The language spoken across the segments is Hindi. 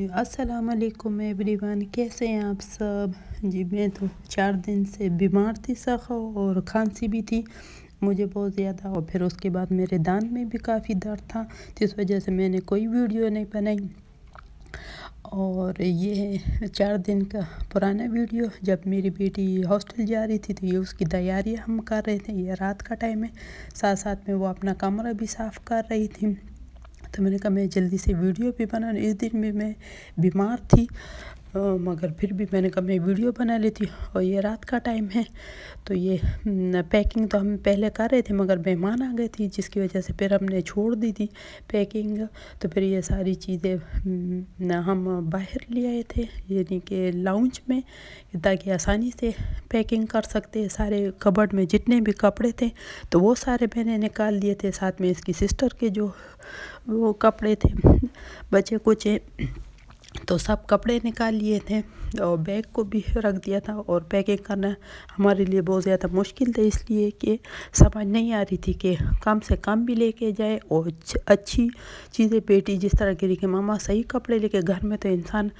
असलकम एवरीवन कैसे हैं आप सब जी मैं तो चार दिन से बीमार थी सख और खांसी भी थी मुझे बहुत ज़्यादा और फिर उसके बाद मेरे दांत में भी काफ़ी दर्द था जिस वजह से मैंने कोई वीडियो नहीं बनाई और ये है चार दिन का पुराना वीडियो जब मेरी बेटी हॉस्टल जा रही थी तो ये उसकी तैयारी हम कर रहे थे ये रात का टाइम है साथ साथ में वो अपना कमरा भी साफ़ कर रही थी तो मैंने कहा मैं जल्दी से वीडियो भी बनाना इस दिन भी मैं बीमार थी मगर फिर भी मैंने कहा मैं वीडियो बना लेती हूँ और ये रात का टाइम है तो ये पैकिंग तो हम पहले कर रहे थे मगर मेहमान आ गए थे जिसकी वजह से फिर हमने छोड़ दी थी पैकिंग तो फिर ये सारी चीज़ें हम बाहर ले आए थे यानी कि लाउंज में ताकि आसानी से पैकिंग कर सकते सारे कबर्ड में जितने भी कपड़े थे तो वो सारे मैंने निकाल लिए थे साथ में इसकी सिस्टर के जो वो कपड़े थे बचे कुछ तो सब कपड़े निकाल लिए थे और बैग को भी रख दिया था और पैकिंग करना हमारे लिए बहुत ज़्यादा मुश्किल था इसलिए कि समझ नहीं आ रही थी कि कम से कम भी लेके जाए और अच्छी चीज़ें बेटी जिस तरह की रही मामा सही कपड़े लेके घर में तो इंसान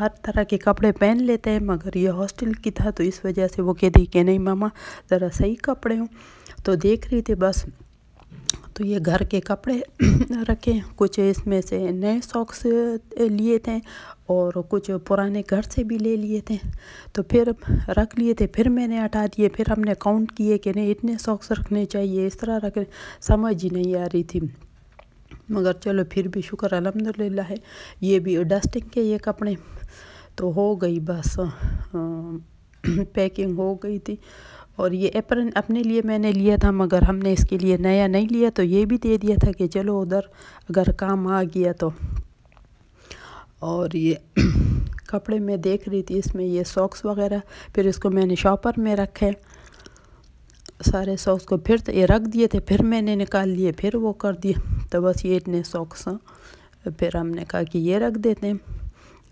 हर तरह के कपड़े पहन लेते हैं मगर ये हॉस्टल की था तो इस वजह से वो कहती कि नहीं मामा ज़रा सही कपड़े हों तो देख रही थी बस तो ये घर के कपड़े रखे कुछ इसमें से नए सॉक्स लिए थे और कुछ पुराने घर से भी ले लिए थे तो फिर रख लिए थे फिर मैंने हटा दिए फिर हमने काउंट किए कि नहीं इतने सॉक्स रखने चाहिए इस तरह रख समझ ही नहीं आ रही थी मगर चलो फिर भी शुक्र अलहमदिल्ला है ये भी डस्टिंग के ये कपड़े तो हो गई बस पैकिंग हो गई थी और ये एप्रन अपने लिए मैंने लिया था मगर हमने इसके लिए नया नहीं लिया तो ये भी दे दिया था कि चलो उधर अगर काम आ गया तो और ये कपड़े में देख रही थी इसमें ये सॉक्स वगैरह फिर इसको मैंने शॉपर में रखे सारे सॉक्स को फिर तो ये रख दिए थे फिर मैंने निकाल लिए फिर वो कर दिए तो बस ये इतने सॉक्स फिर हमने कहा कि ये रख देते हैं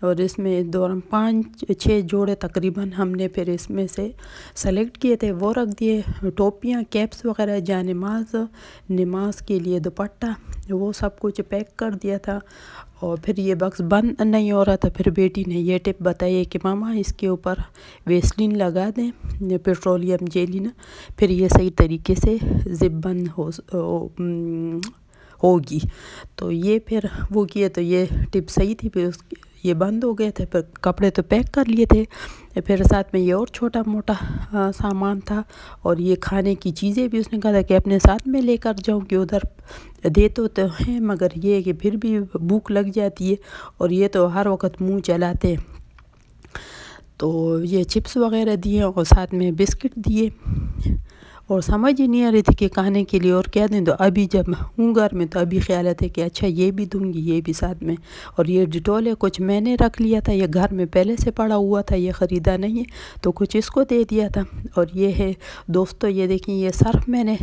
और इसमें इस दौरान पाँच छः जोड़े तकरीबन हमने फिर इसमें से सेलेक्ट किए थे वो रख दिए टोपियाँ कैप्स वगैरह जहाँ नमाज नमाज के लिए दुपट्टा वो सब कुछ पैक कर दिया था और फिर ये बक्स बंद नहीं हो रहा था फिर बेटी ने ये टिप बताई कि मामा इसके ऊपर वेस्लिन लगा दें पेट्रोलियम जेली ना फिर ये सही तरीके से जिप बंद हो, होगी तो ये फिर वो किए तो ये टिप सही थी फिर उसकी ये बंद हो गए थे पर कपड़े तो पैक कर लिए थे फिर साथ में ये और छोटा मोटा आ, सामान था और ये खाने की चीज़ें भी उसने कहा था कि अपने साथ में लेकर जाऊँ कि उधर दे तो, तो हैं मगर ये कि फिर भी भूख लग जाती है और ये तो हर वक्त मुँह चलाते तो ये चिप्स वगैरह दिए और साथ में बिस्किट दिए और समझ ही नहीं आ रही थी कि कहने के लिए और क्या दें तो अभी जब हूँ घर में तो अभी ख्याल आता है कि अच्छा ये भी दूँगी ये भी साथ में और ये डिटोल है कुछ मैंने रख लिया था ये घर में पहले से पड़ा हुआ था ये ख़रीदा नहीं है तो कुछ इसको दे दिया था और ये है दोस्तों ये देखें ये सर्फ मैंने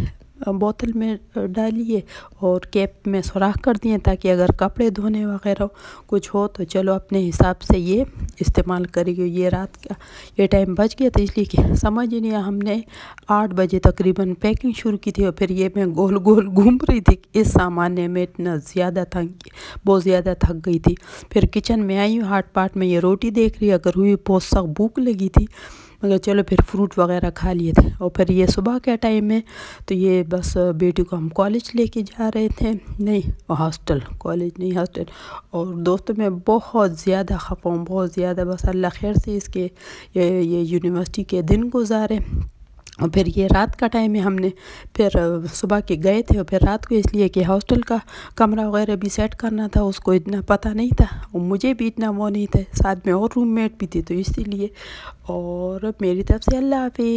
बोतल में डालिए और कैप में सुराख कर दिए ताकि अगर कपड़े धोने वगैरह कुछ हो तो चलो अपने हिसाब से ये इस्तेमाल करिए ये रात का ये टाइम बच गया था इसलिए कि समझ ही नहीं हमने आठ बजे तकरीबन पैकिंग शुरू की थी और फिर ये मैं गोल गोल घूम रही थी इस सामान ने मैं इतना ज़्यादा थक बहुत ज़्यादा थक गई थी फिर किचन में आई हूँ हाट पाट में ये रोटी देख रही अगर हुई बहुत सख्त भूख लगी थी मगर चलो फिर फ्रूट वगैरह खा लिए थे और फिर ये सुबह के टाइम है तो ये बस बेटी को हम कॉलेज लेके जा रहे थे नहीं हॉस्टल कॉलेज नहीं हॉस्टल और दोस्तों मैं बहुत ज़्यादा खपाऊँ बहुत ज़्यादा बस अल्लाह खैर से इसके ये, ये यूनिवर्सिटी के दिन गुजारे और फिर ये रात का टाइम है हमने फिर सुबह के गए थे और फिर रात को इसलिए कि हॉस्टल का कमरा वगैरह भी सेट करना था उसको इतना पता नहीं था और मुझे भी इतना वो नहीं था साथ में और रूममेट भी थी तो इसीलिए और मेरी तरफ से अल्लाह हाफि